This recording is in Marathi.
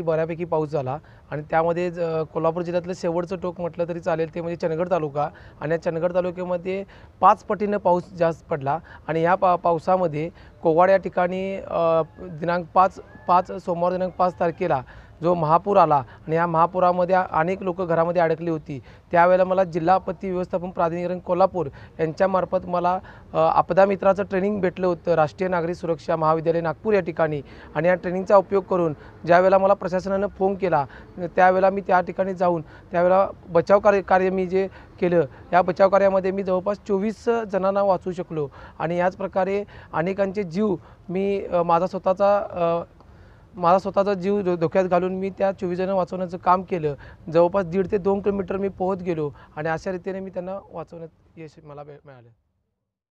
बऱ्यापैकी पाऊस झाला आणि त्यामध्ये कोल्हापूर जिल्ह्यातलं शेवटचं टोक म्हटलं तरी चालेल ते म्हणजे चनगड तालुका आणि या चनगड तालुक्यामध्ये पाच पटीनं पाऊस जास्त पडला आणि ह्या पा पावसामध्ये कोवाड या ठिकाणी दिनांक पाच पाच सोमवार दिनांक पाच तारखेला जो महापूर आला आणि या महापुरामध्ये अनेक लोक घरामध्ये अडकली होती त्यावेळेला मला जिल्हा आपत्ती व्यवस्थापन प्राधिकरण कोल्हापूर यांच्यामार्फत मला आपदा मित्राचं ट्रेनिंग भेटलं होतं राष्ट्रीय नागरी सुरक्षा महाविद्यालय नागपूर या ठिकाणी आणि या ट्रेनिंगचा उपयोग करून ज्यावेळेला मला प्रशासनानं फोन केला त्यावेळेला मी त्या ठिकाणी जाऊन त्यावेळेला बचाव कार्य कार्य मी जे केलं या बचाव कार्यामध्ये मी जवळपास चोवीस जणांना वाचू शकलो आणि याच प्रकारे अनेकांचे जीव मी माझा स्वतःचा माझा स्वतःचा जीव धोक्यात घालून मी त्या चोवीस जण वाचवण्याचं काम केलं जवळपास दीड ते दोन किलोमीटर मी पोहत गेलो आणि अशा रीतीने मी त्यांना वाचवण्यात यश मला मिळालं